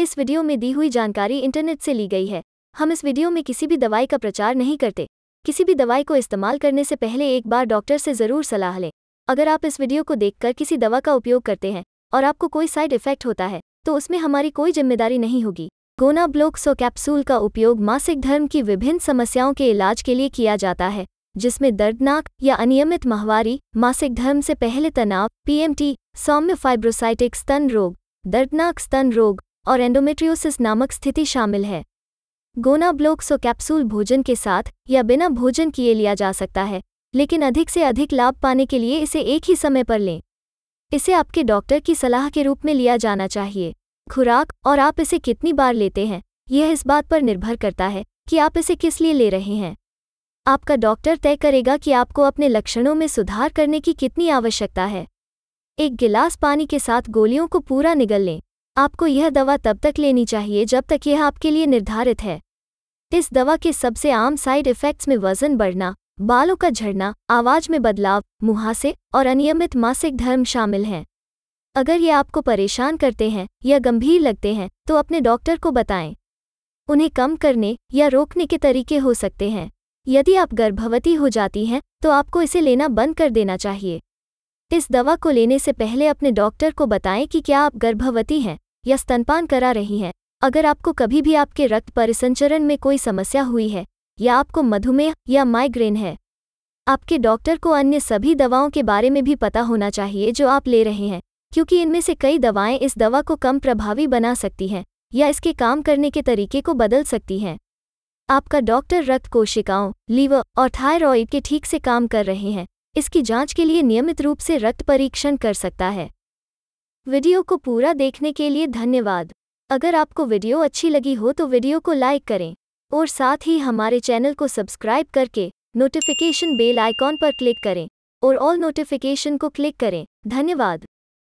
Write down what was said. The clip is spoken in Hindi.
इस वीडियो में दी हुई जानकारी इंटरनेट से ली गई है हम इस वीडियो में किसी भी दवाई का प्रचार नहीं करते किसी भी दवाई को इस्तेमाल करने से पहले एक बार डॉक्टर से ज़रूर सलाह लें अगर आप इस वीडियो को देखकर किसी दवा का उपयोग करते हैं और आपको कोई साइड इफेक्ट होता है तो उसमें हमारी कोई जिम्मेदारी नहीं होगी गोना ब्लोक सो कैप्सूल का उपयोग मासिक धर्म की विभिन्न समस्याओं के इलाज के लिए किया जाता है जिसमें दर्दनाक या अनियमित माहवारी मासिक धर्म से पहले तनाव पीएमटी सौम्य फाइब्रोसाइटिक स्तन रोग दर्दनाक स्तन रोग और एंडोमेट्रियोसिस नामक स्थिति शामिल है गोना सो कैप्सूल भोजन के साथ या बिना भोजन किए लिया जा सकता है लेकिन अधिक से अधिक लाभ पाने के लिए इसे एक ही समय पर लें इसे आपके डॉक्टर की सलाह के रूप में लिया जाना चाहिए खुराक और आप इसे कितनी बार लेते हैं यह इस बात पर निर्भर करता है कि आप इसे किस लिए ले रहे हैं आपका डॉक्टर तय करेगा कि आपको अपने लक्षणों में सुधार करने की कितनी आवश्यकता है एक गिलास पानी के साथ गोलियों को पूरा निगल लें आपको यह दवा तब तक लेनी चाहिए जब तक यह आपके लिए निर्धारित है इस दवा के सबसे आम साइड इफ़ेक्ट्स में वजन बढ़ना बालों का झड़ना आवाज में बदलाव मुहासे और अनियमित मासिक धर्म शामिल हैं अगर ये आपको परेशान करते हैं या गंभीर लगते हैं तो अपने डॉक्टर को बताएं उन्हें कम करने या रोकने के तरीके हो सकते हैं यदि आप गर्भवती हो जाती हैं तो आपको इसे लेना बंद कर देना चाहिए इस दवा को लेने से पहले अपने डॉक्टर को बताएं कि क्या आप गर्भवती हैं या स्तनपान करा रही हैं अगर आपको कभी भी आपके रक्त परिसंचरण में कोई समस्या हुई है या आपको मधुमेह या माइग्रेन है आपके डॉक्टर को अन्य सभी दवाओं के बारे में भी पता होना चाहिए जो आप ले रहे हैं क्योंकि इनमें से कई दवाएं इस दवा को कम प्रभावी बना सकती हैं या इसके काम करने के तरीके को बदल सकती हैं आपका डॉक्टर रक्त कोशिकाओं लीवर और थायराइड के ठीक से काम कर रहे हैं इसकी जांच के लिए नियमित रूप से रक्त परीक्षण कर सकता है वीडियो को पूरा देखने के लिए धन्यवाद अगर आपको वीडियो अच्छी लगी हो तो वीडियो को लाइक करें और साथ ही हमारे चैनल को सब्सक्राइब करके नोटिफिकेशन बेल आइकॉन पर क्लिक करें और ऑल नोटिफिकेशन को क्लिक करें धन्यवाद